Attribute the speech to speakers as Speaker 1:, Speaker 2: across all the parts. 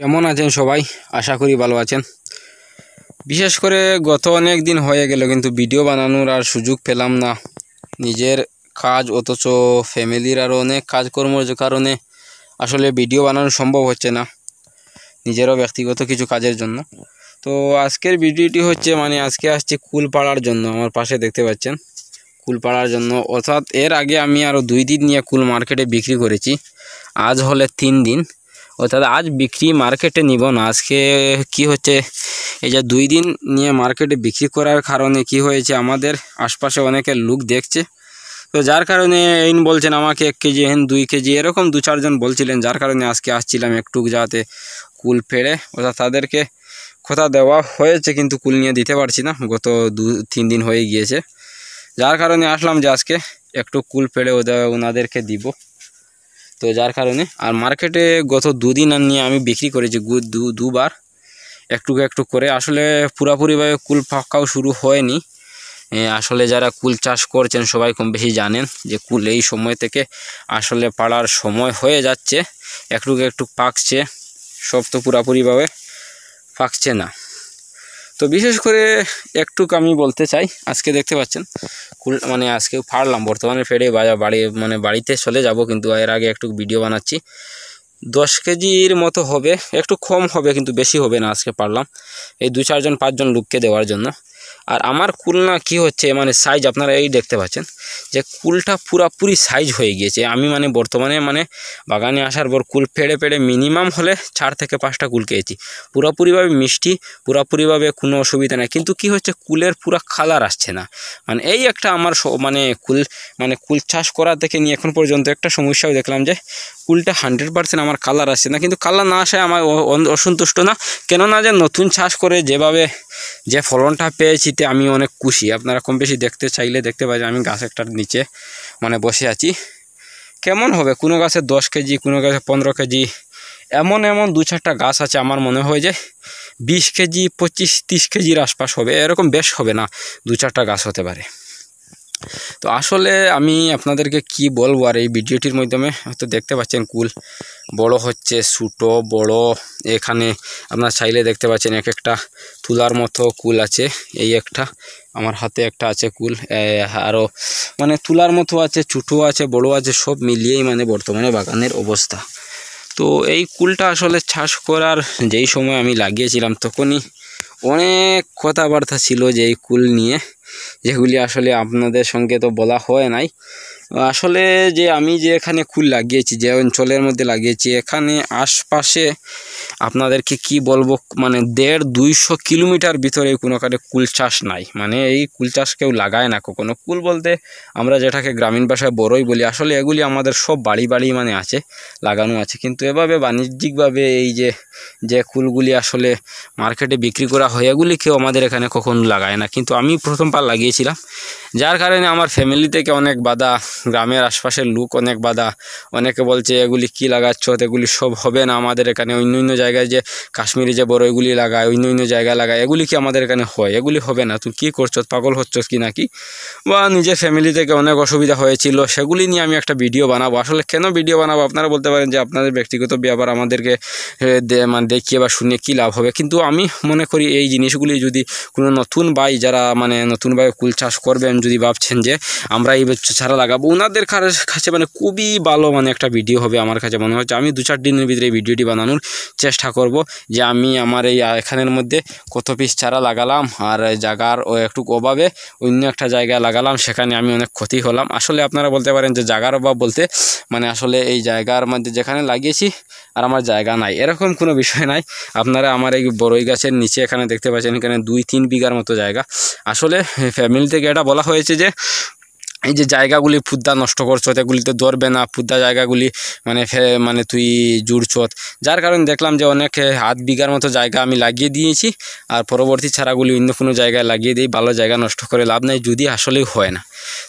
Speaker 1: কেমন আছেন সবাই আশা করি ভালো আছেন বিশেষ করে গত অনেক দিন হয়ে গেল কিন্তু ভিডিও বানানোর আর সুযোগ পেলাম না নিজের কাজ অথচ ফ্যামিলির আরও অনেক কাজকর্মর কারণে আসলে ভিডিও বানানো সম্ভব হচ্ছে না নিজেরও ব্যক্তিগত কিছু কাজের জন্য তো আজকের ভিডিওটি হচ্ছে মানে আজকে আসছে কুল পাড়ার জন্য আমার পাশে দেখতে পাচ্ছেন কুল পাড়ার জন্য অর্থাৎ এর আগে আমি আরও দুই দিন নিয়ে কুল মার্কেটে বিক্রি করেছি আজ হলে তিন দিন অর্থাৎ আজ বিক্রি মার্কেটে নিব না আজকে কি হচ্ছে এই যে দুই দিন নিয়ে মার্কেটে বিক্রি করার কারণে কি হয়েছে আমাদের আশপাশে অনেকে লোক দেখছে তো যার কারণে এইন বলছেন আমাকে এক কেজি হেন দুই কেজি এরকম দু চারজন বলছিলেন যার কারণে আজকে আসছিলাম একটু যাতে কুল ফেড়ে অর্থাৎ তাদেরকে কথা দেওয়া হয়েছে কিন্তু কুল নিয়ে দিতে পারছি না গত দু তিন দিন হয়ে গিয়েছে যার কারণে আসলাম যে আজকে একটু কুল পেড়ে ওদের ওনাদেরকে দিব তো যার কারণে আর মার্কেটে গত দুদিন আর নিয়ে আমি বিক্রি করেছি গু দু দুবার একটু একটু করে আসলে পুরাপুরিভাবে কুল ফাঁকাও শুরু হয়নি আসলে যারা কুল চাষ করছেন সবাই কম বেশি জানেন যে কুল এই সময় থেকে আসলে পাড়ার সময় হয়ে যাচ্ছে একটু একটু পাকছে সব তো পুরাপুরিভাবে পাকছে না তো বিশেষ করে একটু আমি বলতে চাই আজকে দেখতে পাচ্ছেন মানে আজকে ফাড়লাম বর্তমানে ফেড়ে বাড়ি মানে বাড়িতে চলে যাব কিন্তু এর আগে একটু ভিডিও বানাচ্ছি দশ কেজির মতো হবে একটু কম হবে কিন্তু বেশি হবে না আজকে পারলাম এই দু চারজন পাঁচজন লোককে দেওয়ার জন্য আর আমার কুল না কি হচ্ছে মানে সাইজ আপনারা এই দেখতে পাচ্ছেন যে কুলটা পুরাপুরি সাইজ হয়ে গিয়েছে আমি মানে বর্তমানে মানে বাগানে আসার পর কুল ফেড়ে ফেড়ে মিনিমাম হলে চার থেকে পাঁচটা কুল খেয়েছি পুরাপুরিভাবে মিষ্টি পুরাপুরিভাবে কোনো অসুবিধা নেই কিন্তু কি হচ্ছে কুলের পুরা কালার আসছে না মানে এই একটা আমার মানে কুল মানে কুল চাষ করা থেকে নিয়ে এখন পর্যন্ত একটা সমস্যাও দেখলাম যে কুলটা হান্ড্রেড পার্সেন্ট আমার কালার আসছে না কিন্তু কালার না আসায় আমার অসন্তুষ্ট না কেননা যে নতুন চাষ করে যেভাবে যে ফলনটা পেয়েছিতে আমি অনেক খুশি আপনারা কম বেশি দেখতে চাইলে দেখতে পাই আমি গাছ একটার নিচে মানে বসে আছি কেমন হবে কোনো গাছে দশ কেজি কোনো গাছে পনেরো কেজি এমন এমন দু চারটা গাছ আছে আমার মনে হয় যে বিশ কেজি পঁচিশ তিরিশ কেজির আশপাশ হবে এরকম বেশ হবে না দু চারটা গাছ হতে পারে তো আসলে আমি আপনাদেরকে কি বলবো আর এই ভিডিওটির মাধ্যমে হয়তো দেখতে পাচ্ছেন কুল বড় হচ্ছে ছোটো বড় এখানে আপনার চাইলে দেখতে পাচ্ছেন এক একটা তুলার মতো কুল আছে এই একটা আমার হাতে একটা আছে কুল আরও মানে তুলার মতো আছে ছোটো আছে বড় আছে সব মিলিয়েই মানে বর্তমানে বাগানের অবস্থা তো এই কুলটা আসলে চাষ করার যেই সময় আমি লাগিয়েছিলাম তখনই অনেক কথাবার্তা ছিল যে এই কুল নিয়ে যেগুলি আসলে আপনাদের সঙ্গে তো বলা হয় নাই আসলে যে আমি যে এখানে কুল লাগিয়েছি যে অঞ্চলের মধ্যে লাগিয়েছি এখানে আশপাশে আপনাদেরকে কি বলবো মানে দেড় দুইশো কিলোমিটার ভিতরে কোনো কারে কুল চাষ নাই মানে এই কুল চাষ কেউ লাগায় না কখনো কুল বলতে আমরা যেটাকে গ্রামীণ ভাষায় বড়ই বলি আসলে এগুলি আমাদের সব বাড়ি বাড়ি মানে আছে লাগানো আছে কিন্তু এভাবে বাণিজ্যিকভাবে এই যে যে কুলগুলি আসলে মার্কেটে বিক্রি করা হয় এগুলি কেউ আমাদের এখানে কখনো লাগায় না কিন্তু আমি প্রথমবার লাগিয়েছিলাম যার কারণে আমার ফ্যামিলি থেকে অনেক বাধা গ্রামের আশপাশের লোক অনেক বাধা অনেকে বলছে এগুলি কি লাগাচ্ছ এগুলি সব হবে না আমাদের এখানে অন্য অন্য জায়গায় যে কাশ্মীরি যে বড় এগুলি লাগায় অন্য অন্য জায়গায় লাগায় এগুলি কি আমাদের এখানে হয় এগুলি হবে না তুমি কি করছো পাগল হচ্ছ কি নাকি বা নিজের ফ্যামিলি থেকে অনেক অসুবিধা হয়েছিল সেগুলি নিয়ে আমি একটা ভিডিও বানাবো আসলে কেন ভিডিও বানাবো আপনারা বলতে পারেন যে আপনাদের ব্যক্তিগত ব্যাপার আমাদেরকে মানে দেখিয়ে বা শুনে কী লাভ হবে কিন্তু আমি মনে করি এই জিনিসগুলি যদি কোনো নতুন ভাই যারা মানে নতুন ভাই কুল চাষ করবেন যদি ভাবছেন যে আমরা এই ছাড়া লাগাবো ওনাদের কাছে মানে খুবই ভালো মানে একটা ভিডিও হবে আমার কাছে মনে হচ্ছে আমি দু চার দিনের ভিতরে ভিডিওটি বানানোর চেষ্টা করব যে আমি আমার এই এখানের মধ্যে কত পিস চারা লাগালাম আর জায়গার একটু অভাবে অন্য একটা জায়গায় লাগালাম সেখানে আমি অনেক ক্ষতি হলাম আসলে আপনারা বলতে পারেন যে জায়গার অভাব বলতে মানে আসলে এই জায়গার মধ্যে যেখানে লাগিয়েছি আর আমার জায়গা নাই এরকম কোনো বিষয় নাই আপনারা আমার এই বড়ই গাছের নিচে এখানে দেখতে পাচ্ছেন এখানে দুই তিন বিঘার মতো জায়গা আসলে ফ্যামিলি থেকে এটা বলা হয়েছে যে এই যে জায়গাগুলি ফুদ্দা নষ্ট করছো এগুলিতে ধরবে না ফুদ্দা জায়গাগুলি মানে মানে তুই জুড়ছত যার কারণে দেখলাম যে অনেক হাত বিঘার মতো জায়গা আমি লাগিয়ে দিয়েছি আর পরবর্তী ছাড়াগুলি অন্য কোনো জায়গায় লাগিয়ে দিই ভালো জায়গা নষ্ট করে লাভ নেই যদি আসলেই হয় না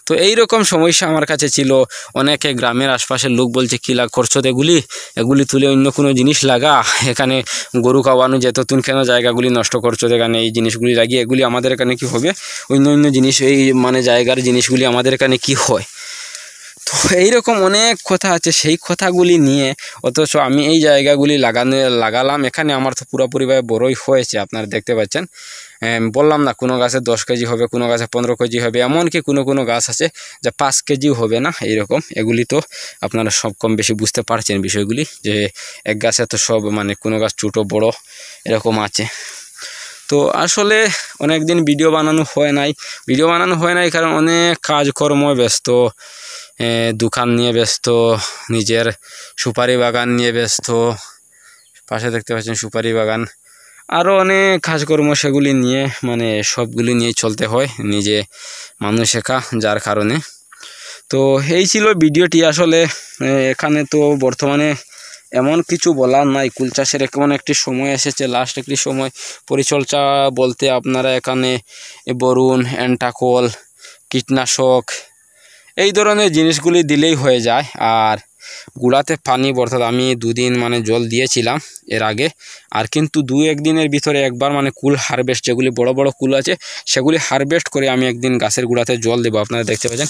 Speaker 1: তো এই রকম সমস্যা আমার কাছে ছিল অনেকে গ্রামের আশপাশের লোক বলছে কী লাগ করছো এগুলি এগুলি তুলে অন্য কোনো জিনিস লাগা এখানে গরু খাওয়ানো যেত তুমি কেন জায়গাগুলি নষ্ট করছো এখানে এই জিনিসগুলি লাগিয়ে এগুলি আমাদের এখানে কি হবে অন্য অন্য জিনিস এই মানে জায়গার জিনিসগুলি আমাদের এখানে কি হয় তো এইরকম অনেক কথা আছে সেই কথাগুলি নিয়ে অথচ আমি এই জায়গাগুলি লাগানো লাগালাম এখানে আমার তো পুরোপুরিভাবে বড়ই হয়েছে আপনারা দেখতে পাচ্ছেন বললাম না কোনো গাছে দশ কেজি হবে কোনো গাছে পনেরো কেজি হবে এমনকি কোনো কোনো গাছ আছে যা পাঁচ কেজিও হবে না এইরকম এগুলি তো আপনারা সব কম বেশি বুঝতে পারছেন বিষয়গুলি যে এক গাছে তো সব মানে কোনো গাছ ছোটো বড় এরকম আছে তো আসলে অনেক দিন ভিডিও বানানো হয় নাই ভিডিও বানানো হয় নাই কারণ অনেক কাজকর্ম ব্যস্ত দোকান নিয়ে ব্যস্ত নিজের সুপারি বাগান নিয়ে ব্যস্ত পাশে দেখতে পাচ্ছেন সুপারি বাগান আরও অনেক কাজকর্ম সেগুলি নিয়ে মানে সবগুলি নিয়ে চলতে হয় নিজে মানুষ একা যার কারণে তো এই ছিল ভিডিওটি আসলে এখানে তো বর্তমানে এমন কিছু বলার নাই কুল চাষের এমন একটি সময় এসেছে লাস্ট একটি সময় পরিচর্যা বলতে আপনারা এখানে বরুণ অ্যান্টাকল কীটনাশক এই ধরনের জিনিসগুলি দিলেই হয়ে যায় আর গুড়াতে পানি অর্থাৎ আমি দুদিন মানে জল দিয়েছিলাম এর আগে আর কিন্তু দু একদিনের ভিতরে একবার মানে কুল হারভেস্ট যেগুলি বড় বড় কুল আছে সেগুলি হারভেস্ট করে আমি একদিন গাছের গুঁড়াতে জল দেবো আপনারা দেখতে পাচ্ছেন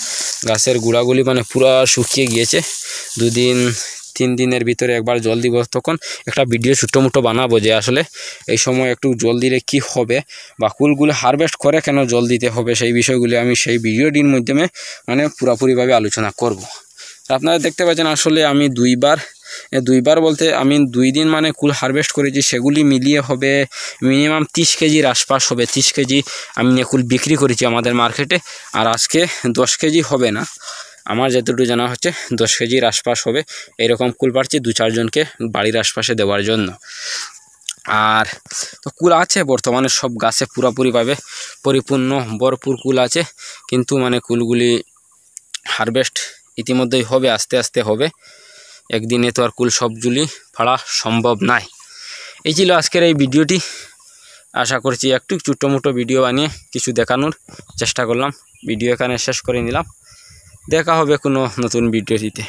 Speaker 1: গাছের গুঁড়াগুলি মানে পুরা শুকিয়ে গিয়েছে দুদিন তিন দিনের ভিতরে একবার জল দিব তখন একটা ভিডিও ছোটো বানাবো যে আসলে এই সময় একটু জল দিলে কি হবে বা কুলগুলো হারভেস্ট করে কেন জল দিতে হবে সেই বিষয়গুলি আমি সেই ভিডিওটির মাধ্যমে মানে পুরাপুরিভাবে আলোচনা করব। আপনারা দেখতে পাচ্ছেন আসলে আমি দুইবার দুইবার বলতে আমি দুই দিন মানে কুল হারভেস্ট করেছি সেগুলি মিলিয়ে হবে মিনিমাম তিরিশ কেজির আশপাশ হবে তিরিশ কেজি আমি কুল বিক্রি করেছি আমাদের মার্কেটে আর আজকে দশ কেজি হবে না আমার যতটুকু জানা হচ্ছে দশ কেজির আশপাশ হবে এরকম কুল পাড়ছি দু চারজনকে বাড়ির আশপাশে দেওয়ার জন্য আর তো কুল আছে বর্তমানে সব গাছে পুরোপুরিভাবে পরিপূর্ণ ভরপুর কুল আছে কিন্তু মানে কুলগুলি হারভেস্ট ইতিমধ্যেই হবে আস্তে আস্তে হবে একদিনে তো আর কুল সবগুলি ফাড়া সম্ভব নাই এই ছিল আজকের এই ভিডিওটি আশা করছি একটু ছোট্ট মোটো ভিডিও বানিয়ে কিছু দেখানোর চেষ্টা করলাম ভিডিও এখানে শেষ করে নিলাম দেখা হবে কোনো নতুন ভিডিওটিতে